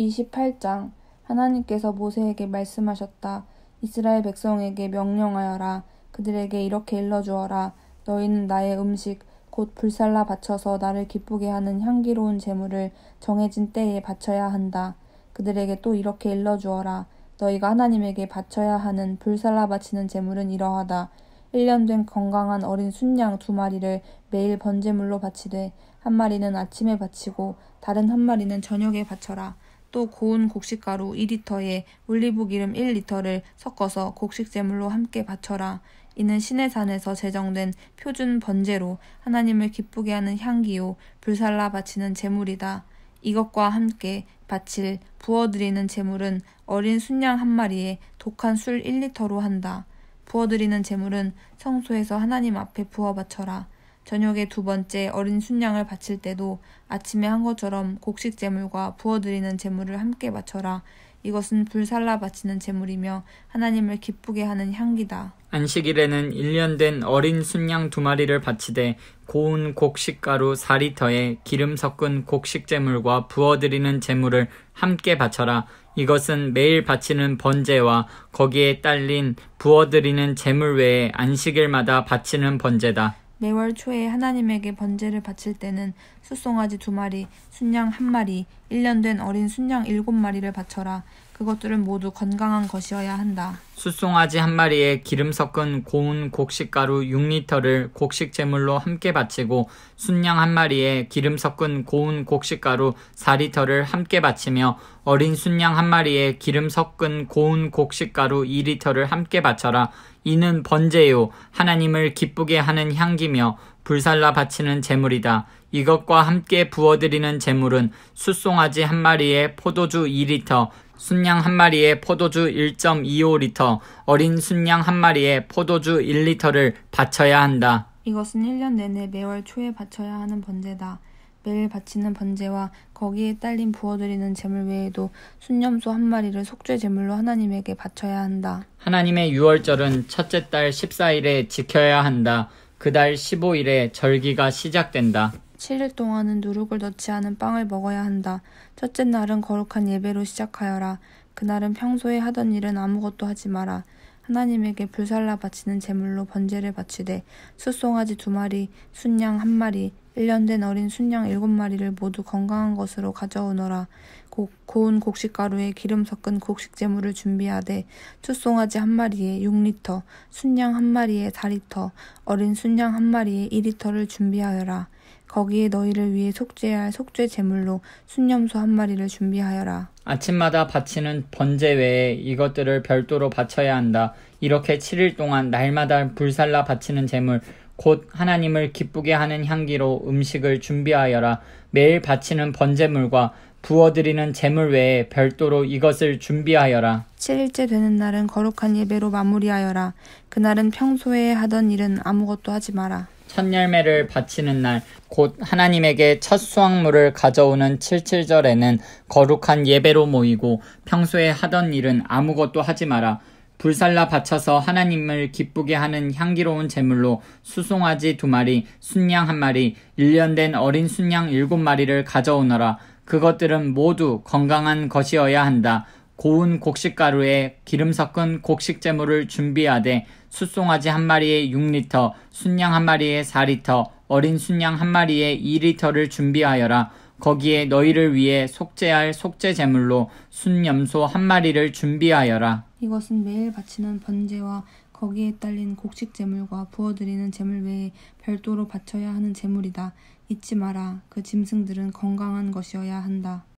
28장 하나님께서 모세에게 말씀하셨다. 이스라엘 백성에게 명령하여라. 그들에게 이렇게 일러주어라. 너희는 나의 음식 곧 불살라 바쳐서 나를 기쁘게 하는 향기로운 재물을 정해진 때에 바쳐야 한다. 그들에게 또 이렇게 일러주어라. 너희가 하나님에게 바쳐야 하는 불살라 바치는 재물은 이러하다. 1년 된 건강한 어린 순양 두 마리를 매일 번제물로 바치되 한 마리는 아침에 바치고 다른 한 마리는 저녁에 바쳐라. 또 고운 곡식가루 2리터에 올리브기름 1리터를 섞어서 곡식제물로 함께 바쳐라. 이는 신의 산에서 제정된 표준 번제로 하나님을 기쁘게 하는 향기요 불살라 바치는 제물이다. 이것과 함께 바칠 부어드리는 제물은 어린 순양 한 마리에 독한 술 1리터로 한다. 부어드리는 제물은 성소에서 하나님 앞에 부어 바쳐라. 저녁에 두 번째 어린 순양을 바칠 때도 아침에 한 것처럼 곡식 제물과 부어드리는 제물을 함께 바쳐라. 이것은 불살라 바치는 제물이며 하나님을 기쁘게 하는 향기다. 안식일에는 1년 된 어린 순양 두 마리를 바치되 고운 곡식가루 4리터에 기름 섞은 곡식 제물과 부어드리는 제물을 함께 바쳐라. 이것은 매일 바치는 번제와 거기에 딸린 부어드리는 제물 외에 안식일마다 바치는 번제다. 매월 초에 하나님에게 번제를 바칠 때는 숫송아지 두 마리, 순양 한 마리, 1년 된 어린 순양 일곱 마리를 바쳐라. 그것들은 모두 건강한 것이어야 한다. 숫송아지 한 마리에 기름 섞은 고운 곡식가루 6리터를 곡식 제물로 함께 바치고 순양 한 마리에 기름 섞은 고운 곡식가루 4리터를 함께 바치며 어린 순양 한 마리에 기름 섞은 고운 곡식가루 2리터를 함께 바쳐라 이는 번제요 하나님을 기쁘게 하는 향기며 불살라 바치는 제물이다. 이것과 함께 부어드리는 제물은 숫송아지 한 마리에 포도주 2리터, 순양 한 마리에 포도주 1.25리터, 위서 어린 순양 한 마리에 포도주 1리터를 바쳐야 한다. 이것은 1년 내내 매월 초에 바쳐야 하는 번제다. 매일 바치는 번제와 거기에 딸린 부어드리는 제물 외에도 순염소 한 마리를 속죄 제물로 하나님에게 바쳐야 한다. 하나님의 유월절은 첫째 달 14일에 지켜야 한다. 그 달 15일에 절기가 시작된다. 7일 동안은 누룩을 넣지 않은 빵을 먹어야 한다. 첫째 날은 거룩한 예배로 시작하여라. 그날은 평소에 하던 일은 아무것도 하지 마라. 하나님에게 불살라 바치는 제물로 번제를 바치되 숫송아지 두 마리, 순양 한 마리, 1년 된 어린 순양 일곱 마리를 모두 건강한 것으로 가져오너라. 고, 고운 곡식 가루에 기름 섞은 곡식 재물을 준비하되 숫송아지 한 마리에 6리터, 순양 한 마리에 4리터, 어린 순양 한 마리에 2리터를 준비하여라. 거기에 너희를 위해 속죄할 속죄 재물로 순염소 한 마리를 준비하여라. 아침마다 바치는 번제 외에 이것들을 별도로 바쳐야 한다. 이렇게 7일 동안 날마다 불살라 바치는 재물 곧 하나님을 기쁘게 하는 향기로 음식을 준비하여라. 매일 바치는 번제물과 부어드리는 제물 외에 별도로 이것을 준비하여라. 7일째 되는 날은 거룩한 예배로 마무리하여라. 그날은 평소에 하던 일은 아무것도 하지 마라. 첫 열매를 바치는 날, 곧 하나님에게 첫 수확물을 가져오는 칠칠절에는 거룩한 예배로 모이고 평소에 하던 일은 아무것도 하지 마라. 불살라 바쳐서 하나님을 기쁘게 하는 향기로운 제물로 수송아지 두 마리, 순양 한 마리, 1년 된 어린 순양 일곱 마리를 가져오너라. 그것들은 모두 건강한 것이어야 한다. 고운 곡식가루에 기름 섞은 곡식 제물을 준비하되 숫송아지 한 마리에 6리터, 순양 한 마리에 4리터, 어린 순양 한 마리에 2리터를 준비하여라. 거기에 너희를 위해 속죄할 속죄 제물로 순염소 한 마리를 준비하여라. 이것은 매일 바치는 번제와 거기에 딸린 곡식 제물과 부어드리는 제물 외에 별도로 바쳐야 하는 제물이다. 잊지 마라. 그 짐승들은 건강한 것이어야 한다.